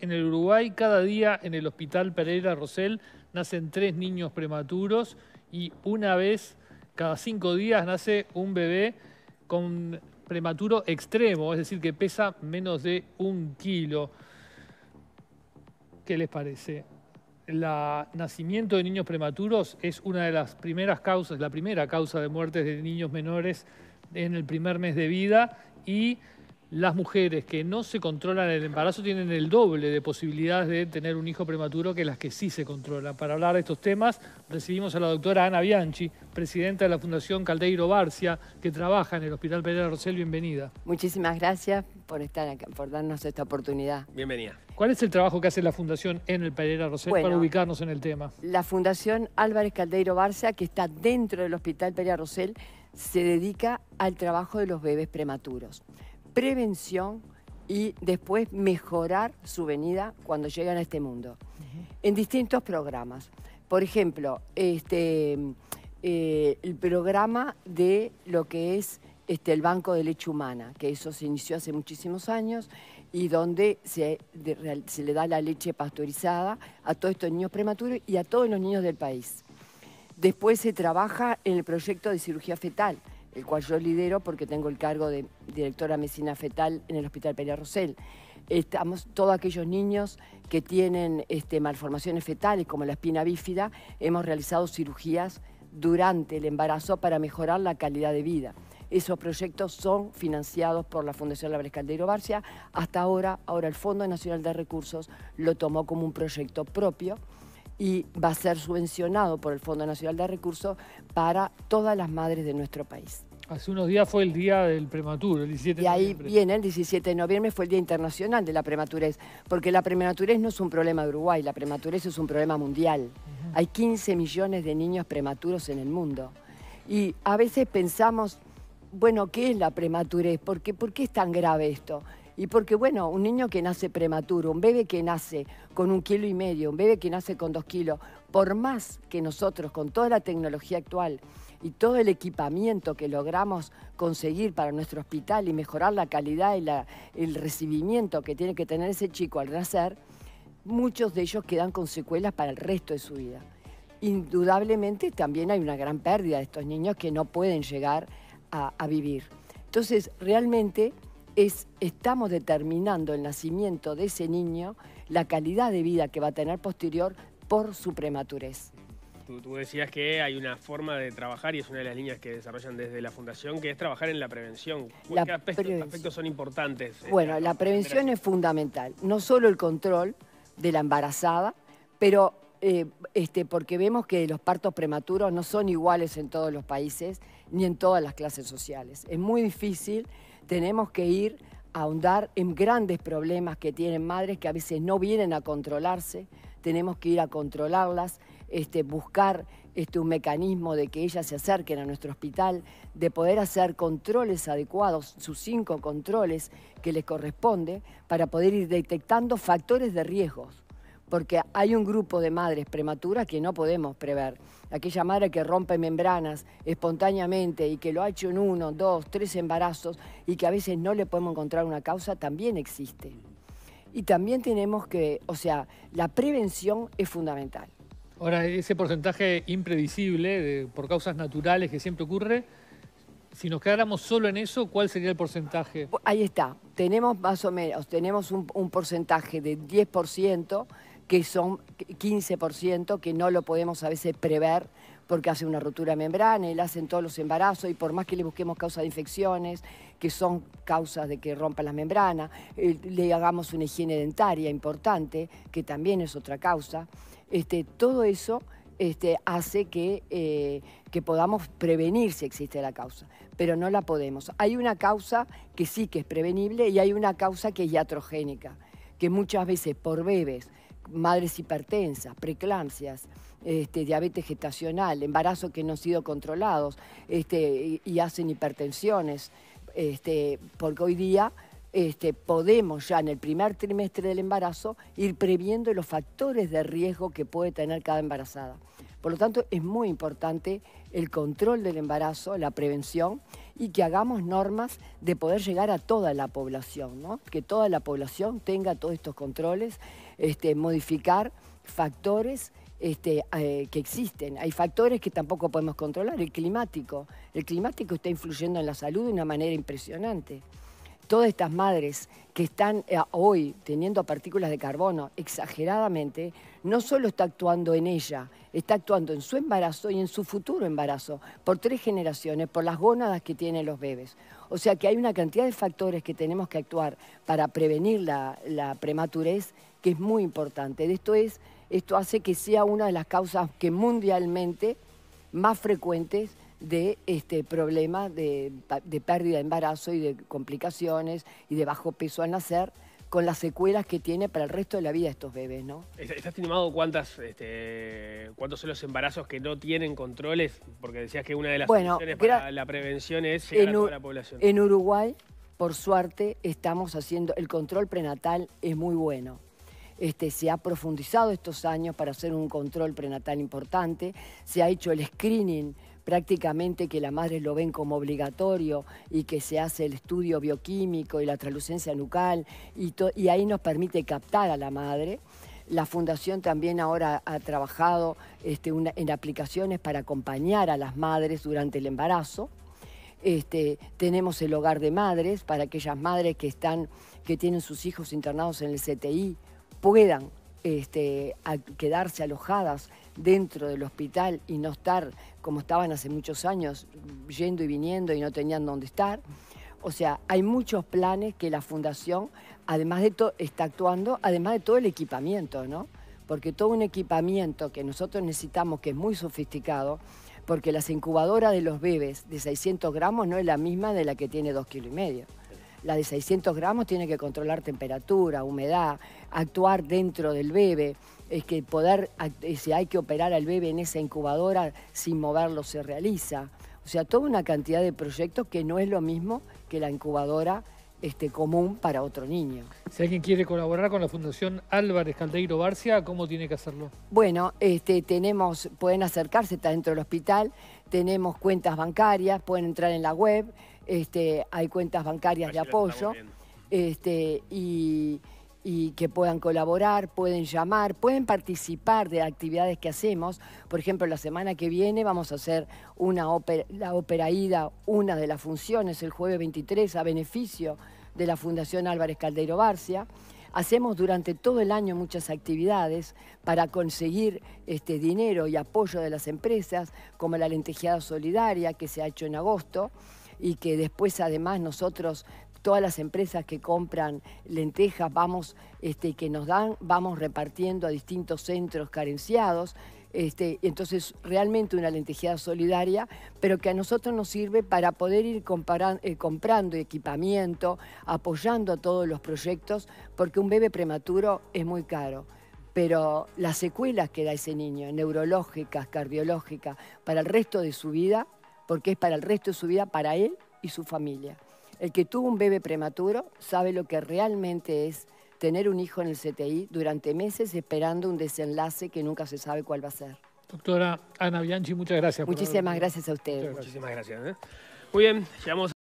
en el Uruguay cada día en el Hospital Pereira Rosell nacen tres niños prematuros y una vez cada cinco días nace un bebé con prematuro extremo, es decir, que pesa menos de un kilo. ¿Qué les parece? El nacimiento de niños prematuros es una de las primeras causas, la primera causa de muertes de niños menores en el primer mes de vida y las mujeres que no se controlan el embarazo tienen el doble de posibilidades de tener un hijo prematuro que las que sí se controlan. Para hablar de estos temas recibimos a la doctora Ana Bianchi, presidenta de la Fundación Caldeiro Barcia, que trabaja en el Hospital Pereira Rosel. Bienvenida. Muchísimas gracias por estar acá, por darnos esta oportunidad. Bienvenida. ¿Cuál es el trabajo que hace la Fundación en el Pereira Rosel para ubicarnos en el tema? La Fundación Álvarez Caldeiro Barcia, que está dentro del Hospital Pereira Rosel, se dedica al trabajo de los bebés prematuros prevención y después mejorar su venida cuando llegan a este mundo. En distintos programas. Por ejemplo, este, eh, el programa de lo que es este, el Banco de Leche Humana, que eso se inició hace muchísimos años y donde se, se le da la leche pasteurizada a todos estos niños prematuros y a todos los niños del país. Después se trabaja en el proyecto de cirugía fetal, el cual yo lidero porque tengo el cargo de directora medicina fetal en el Hospital Pérez Rosel. Estamos, todos aquellos niños que tienen este, malformaciones fetales, como la espina bífida, hemos realizado cirugías durante el embarazo para mejorar la calidad de vida. Esos proyectos son financiados por la Fundación Labres Caldeiro Barcia. Hasta ahora, ahora el Fondo Nacional de Recursos lo tomó como un proyecto propio y va a ser subvencionado por el Fondo Nacional de Recursos para todas las madres de nuestro país. Hace unos días fue el día del prematuro, el 17 de noviembre. Y ahí viene, el 17 de noviembre fue el Día Internacional de la Prematurez, porque la prematurez no es un problema de Uruguay, la prematurez es un problema mundial. Hay 15 millones de niños prematuros en el mundo. Y a veces pensamos, bueno, ¿qué es la prematurez? ¿Por qué es tan grave esto? Y porque, bueno, un niño que nace prematuro, un bebé que nace con un kilo y medio, un bebé que nace con dos kilos, por más que nosotros, con toda la tecnología actual y todo el equipamiento que logramos conseguir para nuestro hospital y mejorar la calidad y el recibimiento que tiene que tener ese chico al nacer, muchos de ellos quedan con secuelas para el resto de su vida. Indudablemente también hay una gran pérdida de estos niños que no pueden llegar a, a vivir. Entonces, realmente es, estamos determinando el nacimiento de ese niño, la calidad de vida que va a tener posterior por su prematurez. Tú, decías que hay una forma de trabajar y es una de las líneas que desarrollan desde la Fundación, que es trabajar en la prevención. aspectos, son importantes? Bueno, la, prevención es fundamental. No solo el control de la embarazada, pero eh, este, porque vemos que los partos prematuros no son iguales en todos los países ni en todas las clases sociales. Es muy difícil tenemos que ir a ahondar en grandes problemas que tienen madres que a veces no vienen a controlarse, tenemos que ir a controlarlas, este, buscar este, un mecanismo de que ellas se acerquen a nuestro hospital, de poder hacer controles adecuados, sus cinco controles que les corresponde, para poder ir detectando factores de riesgos porque hay un grupo de madres prematuras que no podemos prever. Aquella madre que rompe membranas espontáneamente y que lo ha hecho en uno, dos, tres embarazos y que a veces no le podemos encontrar una causa, también existe. Y también tenemos que, o sea, la prevención es fundamental. Ahora, ese porcentaje imprevisible por causas naturales que siempre ocurre, si nos quedáramos solo en eso, ¿cuál sería el porcentaje? Ahí está, tenemos más o menos, tenemos un porcentaje de 10% que son 15% que no lo podemos a veces prever porque hace una rotura de membrana y hacen todos los embarazos y por más que le busquemos causa de infecciones, que son causas de que rompa la membrana, eh, le hagamos una higiene dentaria importante, que también es otra causa, este, todo eso este, hace que, eh, que podamos prevenir si existe la causa, pero no la podemos. Hay una causa que sí que es prevenible y hay una causa que es iatrogénica, que muchas veces por bebés madres hipertensas, preeclampsias, este, diabetes gestacional, embarazos que no han sido controlados este, y, hacen hipertensiones, este, porque hoy día este, podemos ya en el primer trimestre del embarazo ir previendo los factores de riesgo que puede tener cada embarazada. Por lo tanto, es muy importante el control del embarazo, la prevención y que hagamos normas de poder llegar a toda la población, que toda la población tenga todos estos controles, este, modificar factores este, eh, que existen. Hay factores que tampoco podemos controlar, el climático. El climático está influyendo en la salud de una manera impresionante todas estas madres que están eh, hoy teniendo partículas de carbono exageradamente, no solo está actuando en ella, está actuando en su embarazo y en su futuro embarazo, por tres generaciones, por las gónadas que tienen los bebés. O sea que hay una cantidad de factores que tenemos que actuar para prevenir la, prematurez que es muy importante. De Esto, es, esto hace que sea una de las causas que mundialmente más frecuentes de este problema de, pérdida de embarazo y de complicaciones y de bajo peso al nacer con las secuelas que tiene para el resto de la vida estos bebés, ¿no? ¿Estás estimado cuántas, este, cuántos son los embarazos que no tienen controles? Porque decías que una de las bueno, para la prevención es llegar a la población. En Uruguay, por suerte, estamos haciendo... El control prenatal es muy bueno. Este, se ha profundizado estos años para hacer un control prenatal importante. Se ha hecho el screening prácticamente que las madres lo ven como obligatorio y que se hace el estudio bioquímico y la translucencia nucal y, y ahí nos permite captar a la madre. La Fundación también ahora ha trabajado este, en aplicaciones para acompañar a las madres durante el embarazo. Este, tenemos el hogar de madres para aquellas madres que, están, que tienen sus hijos internados en el CTI puedan este, quedarse alojadas dentro del hospital y no estar como estaban hace muchos años, yendo y viniendo y no tenían dónde estar. O sea, hay muchos planes que la fundación, además de todo, está actuando, además de todo el equipamiento, ¿no? Porque todo un equipamiento que nosotros necesitamos, que es muy sofisticado, porque las incubadoras de los bebés de 600 gramos no es la misma de la que tiene 2 kilos y medio. La de 600 gramos tiene que controlar temperatura, humedad, actuar dentro del bebé, es que poder, eh, si hay que operar al bebé en esa incubadora sin moverlo se realiza. O sea, toda una cantidad de proyectos que no es lo mismo que la incubadora este, común para otro niño. Si alguien quiere colaborar con la Fundación Álvarez Caldeiro Barcia, ¿cómo tiene que hacerlo? Bueno, este, tenemos, pueden acercarse, está dentro del hospital, tenemos cuentas bancarias, pueden entrar en la web, este, hay cuentas bancarias de apoyo este, y, que puedan colaborar, pueden llamar, pueden participar de actividades que hacemos. Por ejemplo, la semana que viene vamos a hacer la operaída, una de las funciones, el jueves 23, a beneficio de la Fundación Álvarez Caldeiro Barcia. Hacemos durante todo el año muchas actividades para conseguir este, dinero y apoyo de las empresas, como la lentejeada solidaria que se ha hecho en agosto y que después además nosotros todas las empresas que compran lentejas vamos este, que nos dan vamos repartiendo a distintos centros carenciados este, entonces realmente una lentejada solidaria, pero que a nosotros nos sirve para poder ir eh, comprando equipamiento, apoyando a todos los proyectos, porque un bebé prematuro es muy caro. Pero las secuelas que da ese niño, neurológicas, cardiológicas, para el resto de su vida, porque es para el resto de su vida, para él y su familia. El que tuvo un bebé prematuro sabe lo que realmente es tener un hijo en el CTI durante meses esperando un desenlace que nunca se sabe cuál va a ser. Doctora Ana Bianchi, muchas gracias. Muchísimas gracias a ustedes. Muchísimas gracias. Muy bien, llegamos